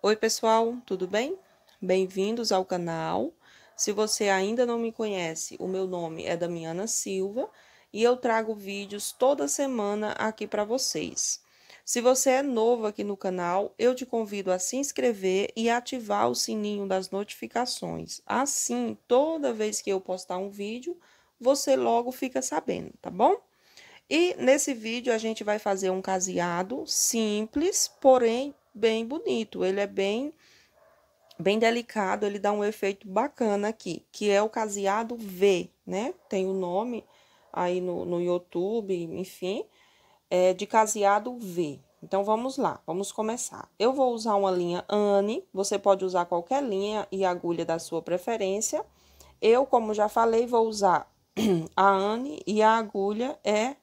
Oi, pessoal, tudo bem? Bem-vindos ao canal. Se você ainda não me conhece, o meu nome é Damiana Silva e eu trago vídeos toda semana aqui para vocês. Se você é novo aqui no canal, eu te convido a se inscrever e ativar o sininho das notificações. Assim, toda vez que eu postar um vídeo, você logo fica sabendo, tá bom? E nesse vídeo a gente vai fazer um caseado simples, porém bem bonito, ele é bem bem delicado, ele dá um efeito bacana aqui, que é o caseado V, né? Tem o nome aí no, no YouTube, enfim, é de caseado V. Então, vamos lá, vamos começar. Eu vou usar uma linha Anne, você pode usar qualquer linha e agulha da sua preferência. Eu, como já falei, vou usar a Anne e a agulha é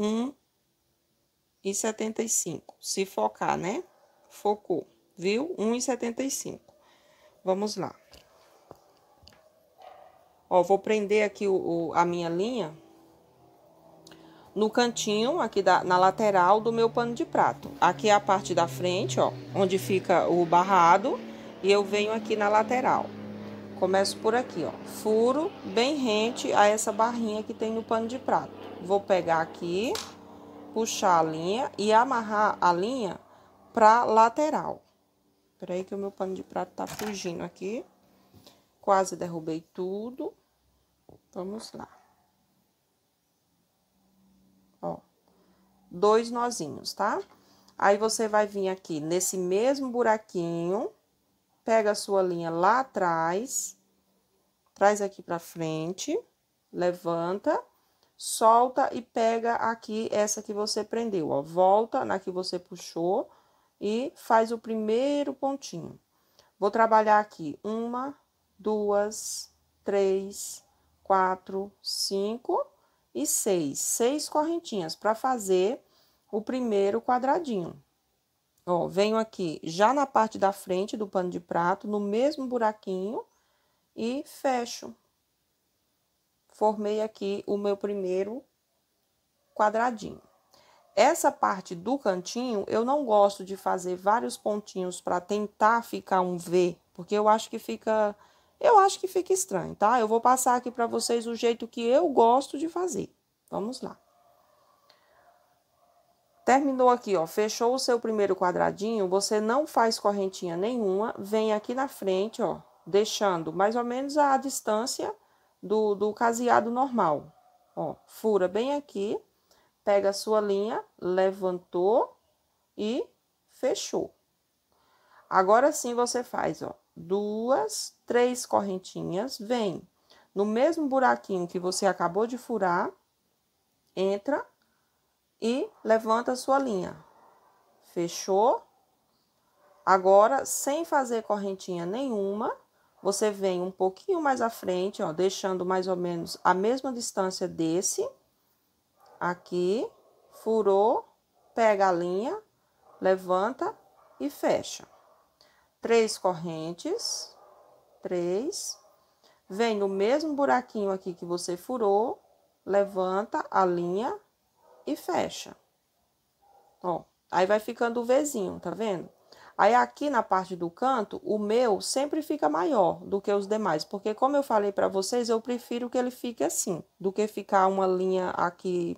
1,75, se focar, né? Focou, viu? 1,75. Vamos lá. Ó, vou prender aqui o, o, a minha linha no cantinho, aqui da, na lateral do meu pano de prato. Aqui é a parte da frente, ó, onde fica o barrado, e eu venho aqui na lateral. Começo por aqui, ó, furo bem rente a essa barrinha que tem no pano de prato. Vou pegar aqui, puxar a linha e amarrar a linha pra lateral. Peraí que o meu pano de prato tá fugindo aqui. Quase derrubei tudo. Vamos lá. Ó, dois nozinhos, tá? Aí, você vai vir aqui nesse mesmo buraquinho, pega a sua linha lá atrás, traz aqui pra frente, levanta, solta e pega aqui essa que você prendeu, ó. Volta na que você puxou, e faz o primeiro pontinho. Vou trabalhar aqui uma, duas, três, quatro, cinco e seis. Seis correntinhas para fazer o primeiro quadradinho. Ó, venho aqui já na parte da frente do pano de prato, no mesmo buraquinho, e fecho. Formei aqui o meu primeiro quadradinho. Essa parte do cantinho eu não gosto de fazer vários pontinhos para tentar ficar um V, porque eu acho que fica eu acho que fica estranho, tá? Eu vou passar aqui para vocês o jeito que eu gosto de fazer. Vamos lá. Terminou aqui, ó, fechou o seu primeiro quadradinho, você não faz correntinha nenhuma, vem aqui na frente, ó, deixando mais ou menos a distância do, do caseado normal. Ó, fura bem aqui pega a sua linha, levantou e fechou. Agora sim você faz, ó, duas, três correntinhas, vem no mesmo buraquinho que você acabou de furar, entra e levanta a sua linha. Fechou? Agora, sem fazer correntinha nenhuma, você vem um pouquinho mais à frente, ó, deixando mais ou menos a mesma distância desse Aqui, furou, pega a linha, levanta e fecha. Três correntes, três. Vem no mesmo buraquinho aqui que você furou, levanta a linha e fecha. Ó, aí vai ficando o Vzinho, tá vendo? Aí aqui na parte do canto, o meu sempre fica maior do que os demais, porque como eu falei para vocês, eu prefiro que ele fique assim, do que ficar uma linha aqui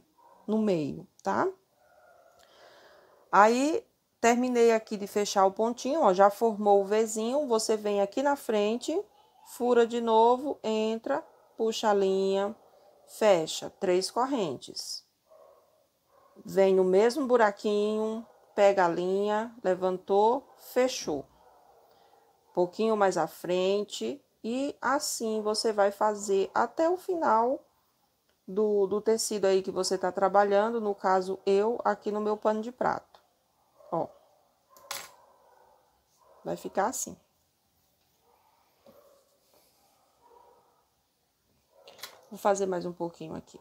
no meio, tá? Aí, terminei aqui de fechar o pontinho, ó, já formou o Vzinho, você vem aqui na frente, fura de novo, entra, puxa a linha, fecha, três correntes. Vem no mesmo buraquinho, pega a linha, levantou, fechou. Pouquinho mais à frente, e assim você vai fazer até o final do, do tecido aí que você tá trabalhando, no caso eu, aqui no meu pano de prato. Ó. Vai ficar assim. Vou fazer mais um pouquinho aqui.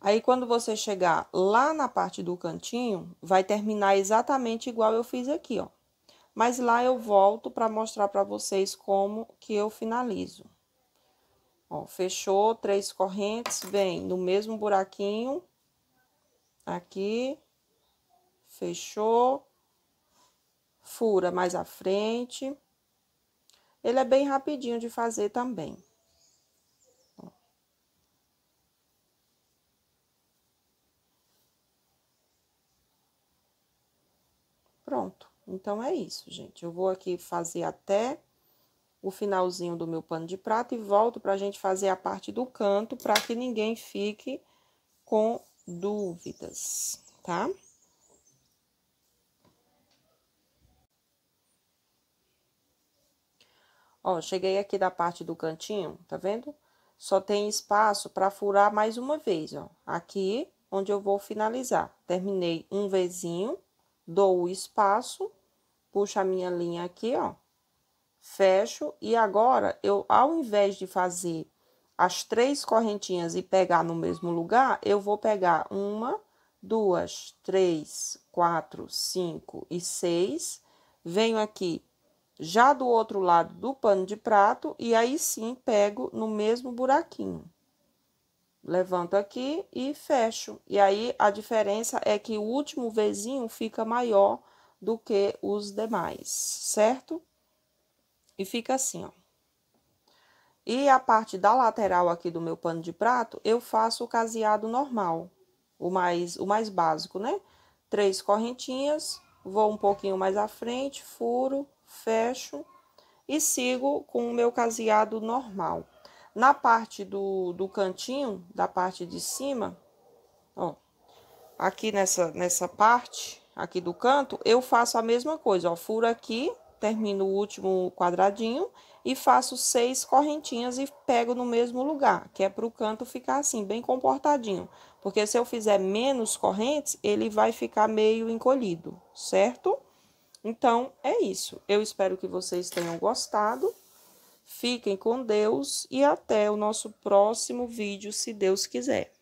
Aí, quando você chegar lá na parte do cantinho, vai terminar exatamente igual eu fiz aqui, ó. Mas lá eu volto para mostrar para vocês como que eu finalizo. Ó, fechou três correntes, vem no mesmo buraquinho, aqui, fechou, fura mais à frente. Ele é bem rapidinho de fazer também. Pronto. Então, é isso, gente. Eu vou aqui fazer até o finalzinho do meu pano de prato e volto para a gente fazer a parte do canto para que ninguém fique com dúvidas, tá? Ó, cheguei aqui da parte do cantinho, tá vendo? Só tem espaço para furar mais uma vez, ó. Aqui, onde eu vou finalizar. Terminei um vezinho, dou o espaço, puxo a minha linha aqui, ó fecho e agora eu ao invés de fazer as três correntinhas e pegar no mesmo lugar, eu vou pegar uma, duas, três, quatro, cinco e seis. Venho aqui já do outro lado do pano de prato e aí sim pego no mesmo buraquinho. Levanto aqui e fecho. E aí a diferença é que o último vezinho fica maior do que os demais, certo? e fica assim, ó. E a parte da lateral aqui do meu pano de prato, eu faço o caseado normal, o mais, o mais básico, né? Três correntinhas, vou um pouquinho mais à frente, furo, fecho e sigo com o meu caseado normal. Na parte do, do cantinho, da parte de cima, ó, aqui nessa, nessa parte aqui do canto, eu faço a mesma coisa, ó, furo aqui, termino o último quadradinho e faço seis correntinhas e pego no mesmo lugar, que é para o canto ficar assim, bem comportadinho. Porque se eu fizer menos correntes, ele vai ficar meio encolhido, certo? Então, é isso. Eu espero que vocês tenham gostado. Fiquem com Deus e até o nosso próximo vídeo, se Deus quiser.